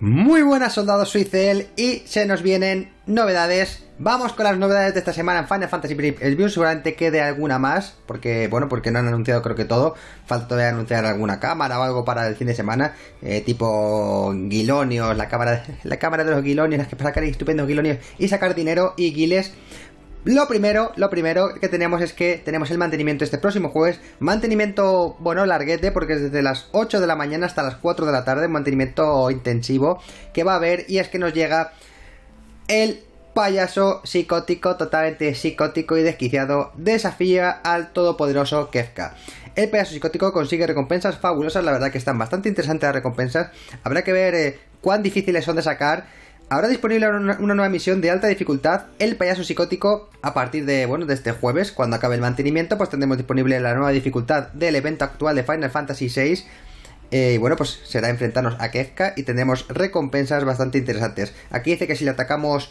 Muy buenas soldados Suicel y se nos vienen novedades. Vamos con las novedades de esta semana en Final Fantasy view Seguramente quede alguna más, porque bueno, porque no han anunciado creo que todo. Falta de anunciar alguna cámara o algo para el fin de semana, eh, tipo guilonios, la cámara, la cámara de los guilonios, las que para sacar estupendos guilonios y sacar dinero y guiles lo primero, lo primero que tenemos es que tenemos el mantenimiento este próximo jueves. Mantenimiento, bueno, larguete, porque es desde las 8 de la mañana hasta las 4 de la tarde. mantenimiento intensivo que va a haber. Y es que nos llega el payaso psicótico, totalmente psicótico y desquiciado. Desafía al todopoderoso Kefka. El payaso psicótico consigue recompensas fabulosas, la verdad que están bastante interesantes las recompensas. Habrá que ver eh, cuán difíciles son de sacar Habrá disponible una, nueva misión de alta dificultad, El payaso psicótico, a partir de, bueno, de este jueves, cuando acabe el mantenimiento, pues tendremos disponible la nueva dificultad del evento actual de Final Fantasy VI. Eh, y bueno, pues será enfrentarnos a Kefka y tendremos recompensas bastante interesantes. Aquí dice que si le atacamos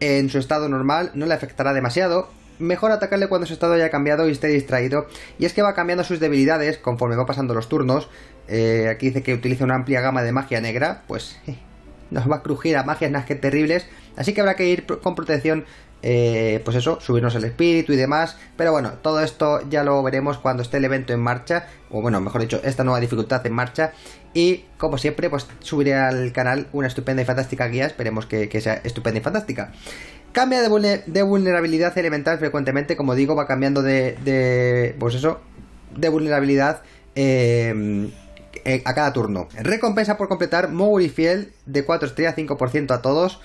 en su estado normal no le afectará demasiado. Mejor atacarle cuando su estado haya cambiado y esté distraído. Y es que va cambiando sus debilidades conforme va pasando los turnos. Eh, aquí dice que utiliza una amplia gama de magia negra. Pues nos va a crujir a magias que terribles, así que habrá que ir con protección eh, pues eso, subirnos el espíritu y demás. Pero bueno, todo esto ya lo veremos cuando esté el evento en marcha, o bueno, mejor dicho, esta nueva dificultad en marcha. Y como siempre, pues subiré al canal una estupenda y fantástica guía, esperemos que, sea estupenda y fantástica. Cambia de, vulnerabilidad elemental frecuentemente, como digo, va cambiando de, de pues eso, de vulnerabilidad. Eh, eh, a cada turno. Recompensa por completar Moguri Fiel de 4 estrellas, 5% a todos.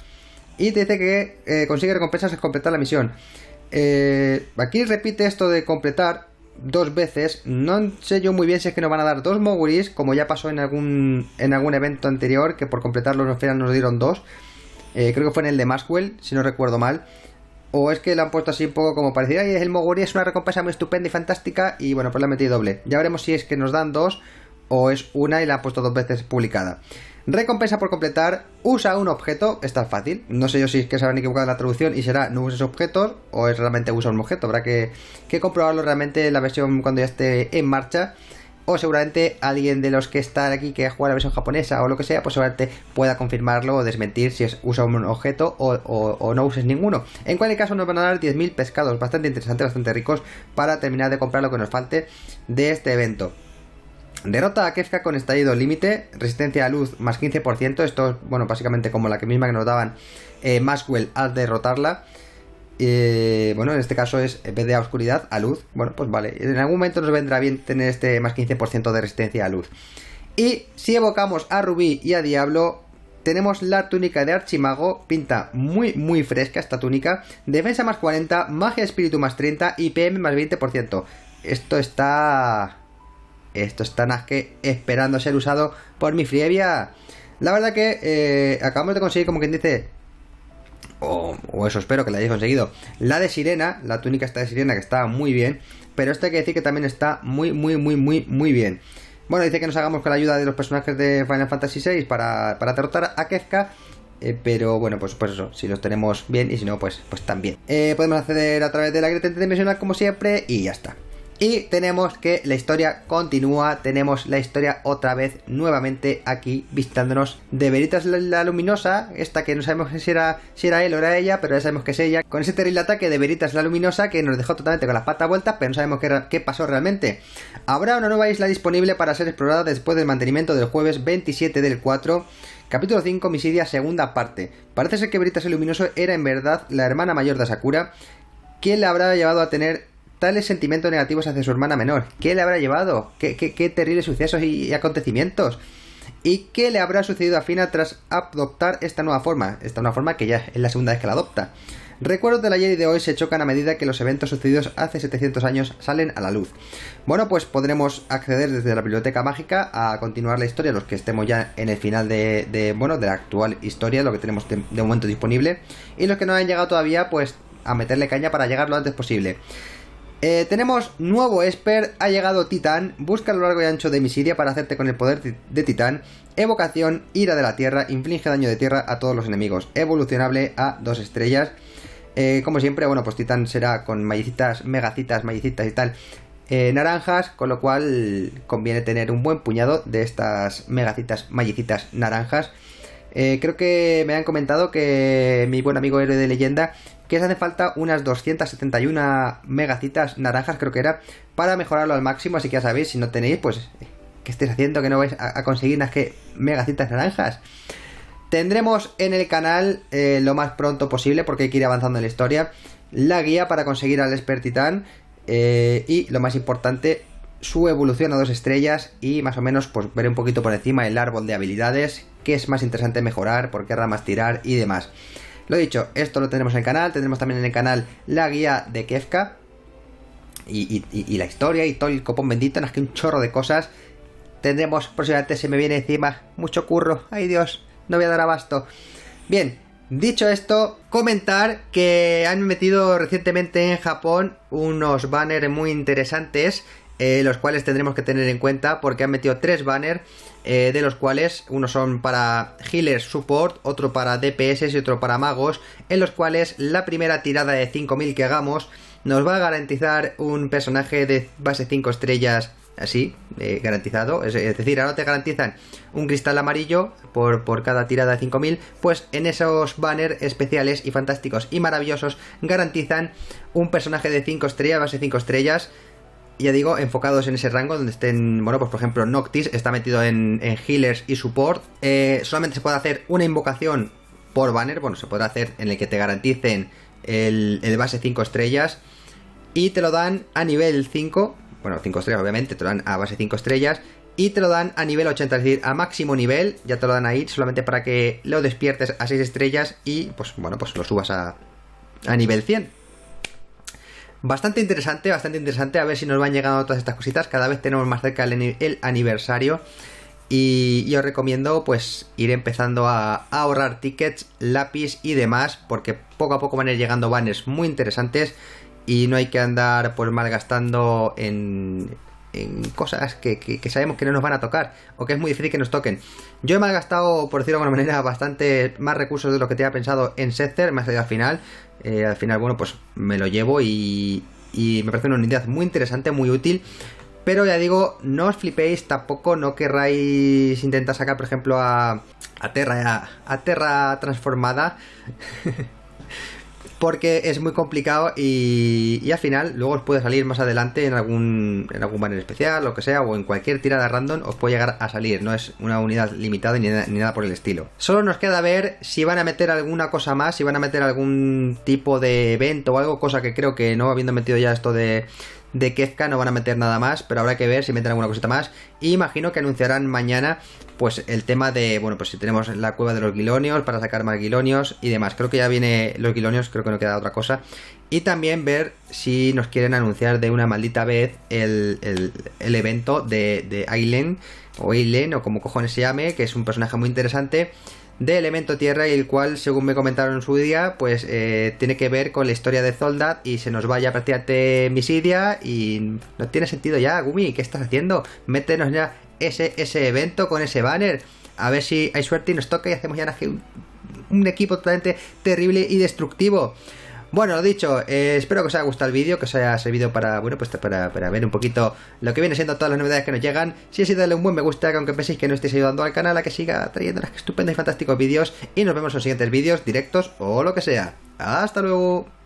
Y dice que eh, consigue recompensas al completar la misión. Eh, aquí repite esto de completar dos veces. No sé yo muy bien si es que nos van a dar dos Moguris, como ya pasó en algún, en algún evento anterior, que por completarlo nos, nos dieron dos. creo que fue en el de Maxwell, si no recuerdo mal. O es que lo han puesto así un poco como parecida. Y el Moguri es una recompensa muy estupenda y fantástica. Y bueno, pues la metí doble. Ya veremos si es que nos dan dos o es una y la ha puesto dos veces publicada. Recompensa por completar, usa un objeto, está fácil. No sé yo si es que se habrán equivocado la traducción y será no uses objetos o es realmente usa un objeto. Habrá que, comprobarlo realmente en la versión cuando ya esté en marcha. O seguramente alguien de los que están aquí que juega la versión japonesa o lo que sea, pues seguramente pueda confirmarlo o desmentir si es usa un objeto o, o no uses ninguno. En cualquier caso nos van a dar 10.000 pescados, bastante interesantes, bastante ricos, para terminar de comprar lo que nos falte de este evento. Derrota a Kefka con estallido límite, resistencia a luz más 15%, esto bueno, básicamente como la que misma que nos daban eh, Maxwell al derrotarla. Eh, bueno, en este caso es en vez de a oscuridad, a luz. Bueno, pues vale, en algún momento nos vendrá bien tener este más 15% de resistencia a luz. Y si evocamos a Rubí y a Diablo, tenemos la túnica de Archimago, pinta muy muy fresca esta túnica, defensa más 40, magia espíritu más 30 y PM más 20%. Esto está esto está más que esperando ser usado por mi Frievia. La verdad que eh, acabamos de conseguir, como quien dice, o, eso espero que la hayáis conseguido, la de sirena, la túnica está de sirena que está muy bien, pero esto hay que decir que también está muy, muy, muy, muy, muy bien. Bueno, dice que nos hagamos con la ayuda de los personajes de Final Fantasy VI para, para derrotar a Kefka. Eh, pero bueno, pues, pues eso, si los tenemos bien y si no, pues, pues también. Eh, podemos acceder a través de la grieta interdimensional como siempre y ya está. Y tenemos que la historia continúa, tenemos la historia otra vez nuevamente aquí visitándonos de Veritas la, Luminosa, esta que no sabemos si era, si él o era ella, pero ya sabemos que es ella, con ese terrible ataque de Veritas la Luminosa que nos dejó totalmente con las patas vuelta, pero no sabemos qué, pasó realmente. Habrá una nueva isla disponible para ser explorada después del mantenimiento del jueves 27 del 4. Capítulo 5, Misidia, segunda parte. Parece ser que Veritas el Luminoso era en verdad la hermana mayor de Sakura, quien la habrá llevado a tener tales sentimientos negativos hacia su hermana menor? ¿Qué le habrá llevado? ¿Qué, terribles sucesos y, acontecimientos? ¿Y qué le habrá sucedido a Fina tras adoptar esta nueva forma? Esta nueva forma que ya es la segunda vez que la adopta. Recuerdos de la y de hoy se chocan a medida que los eventos sucedidos hace 700 años salen a la luz. Bueno, pues podremos acceder desde la biblioteca mágica a continuar la historia, los que estemos ya en el final de, de bueno, de la actual historia, lo que tenemos de, momento disponible, y los que no hayan llegado todavía, pues a meterle caña para llegar lo antes posible. Eh, tenemos nuevo Esper, ha llegado Titán, busca a lo largo y ancho de Misiria para hacerte con el poder de Titán, evocación, ira de la tierra, inflige daño de tierra a todos los enemigos, evolucionable a dos estrellas. Eh, como siempre, bueno, pues Titán será con mallicitas, megacitas, mallicitas y tal, eh, naranjas, con lo cual conviene tener un buen puñado de estas megacitas, mallicitas, naranjas. Eh, creo que me han comentado que mi buen amigo héroe de leyenda que se hace falta unas 271 megacitas naranjas, creo que era, para mejorarlo al máximo. Así que ya sabéis, si no tenéis, pues, ¿qué estáis haciendo que no vais a, conseguir unas que megacitas naranjas? Tendremos en el canal eh, lo más pronto posible, porque hay que ir avanzando en la historia, la guía para conseguir al Expert Titán. Eh, y lo más importante, su evolución a dos estrellas y más o menos pues ver un poquito por encima el árbol de habilidades que es más interesante mejorar, por qué ramas tirar y demás. Lo dicho, esto lo tenemos en el canal, tendremos también en el canal la guía de Kefka y, la historia y todo el copón bendito, en que un chorro de cosas. Tendremos próximamente, se me viene encima, mucho curro, ay Dios, no voy a dar abasto. Bien, Dicho esto, comentar que han metido recientemente en Japón unos banners muy interesantes eh, los cuales tendremos que tener en cuenta porque han metido tres banners, eh, de los cuales uno son para healers support, otro para DPS y otro para magos, en los cuales la primera tirada de 5000 que hagamos nos va a garantizar un personaje de base 5 estrellas así, eh, garantizado. Es, decir, ahora te garantizan un cristal amarillo por, por cada tirada de 5000. Pues en esos banners especiales y fantásticos y maravillosos garantizan un personaje de 5 estrellas, base 5 estrellas, ya digo, enfocados en ese rango donde estén, bueno, pues por ejemplo Noctis está metido en, healers y support. Eh, solamente se puede hacer una invocación por banner, bueno, se podrá hacer en el que te garanticen el, base 5 estrellas y te lo dan a nivel 5, bueno, 5 estrellas obviamente, te lo dan a base 5 estrellas y te lo dan a nivel 80, es decir, a máximo nivel, ya te lo dan ahí solamente para que lo despiertes a 6 estrellas y pues bueno, pues lo subas a, a nivel 100. Bastante interesante, bastante interesante. A ver si nos van llegando todas estas cositas. Cada vez tenemos más cerca el, aniversario. Y, yo os recomiendo pues ir empezando a, ahorrar tickets, lápiz y demás. Porque poco a poco van a ir llegando banners muy interesantes. Y no hay que andar pues malgastando en, cosas que, sabemos que no nos van a tocar o que es muy difícil que nos toquen. Yo me he gastado por decirlo de alguna manera, bastante más recursos de lo que te había pensado en Setzer, más allá al final. Eh, al final, bueno, pues me lo llevo y, me parece una unidad muy interesante, muy útil. Pero ya digo, no os flipéis, tampoco no querráis intentar sacar, por ejemplo, a, a Terra, a, a Terra transformada. porque es muy complicado y, al final luego os puede salir más adelante en algún, en algún banner especial, lo que sea, o en cualquier tirada random os puede llegar a salir, no es una unidad limitada ni, nada por el estilo. Solo nos queda ver si van a meter alguna cosa más, si van a meter algún tipo de evento o algo, cosa que creo que no, habiendo metido ya esto de, de Kefka no van a meter nada más, pero habrá que ver si meten alguna cosita más. Y imagino que anunciarán mañana pues el tema de, bueno, pues si tenemos la cueva de los guilonios para sacar más guilonios y demás. Creo que ya viene los guilonios, creo que no queda otra cosa. Y también ver si nos quieren anunciar de una maldita vez el, el, evento de, de o Ailen, o como cojones se llame, que es un personaje muy interesante de elemento tierra y el cual, según me comentaron en su día, pues eh, tiene que ver con la historia de Zoldat y se nos vaya A prácticamente Misidia y no tiene sentido ya, Gumi, ¿qué estás haciendo? Métenos ya ese, ese evento con ese banner, a ver si hay suerte y nos toca y hacemos ya un equipo totalmente terrible y destructivo. Bueno, lo dicho, eh, espero que os haya gustado el vídeo, que os haya servido para, bueno, pues para, ver un poquito lo que viene siendo todas las novedades que nos llegan. Si es así, dale un buen me gusta, que aunque penséis que no estéis ayudando al canal a que siga trayendo los estupendos y fantásticos vídeos. Y nos vemos en los siguientes vídeos, directos o lo que sea. ¡Hasta luego!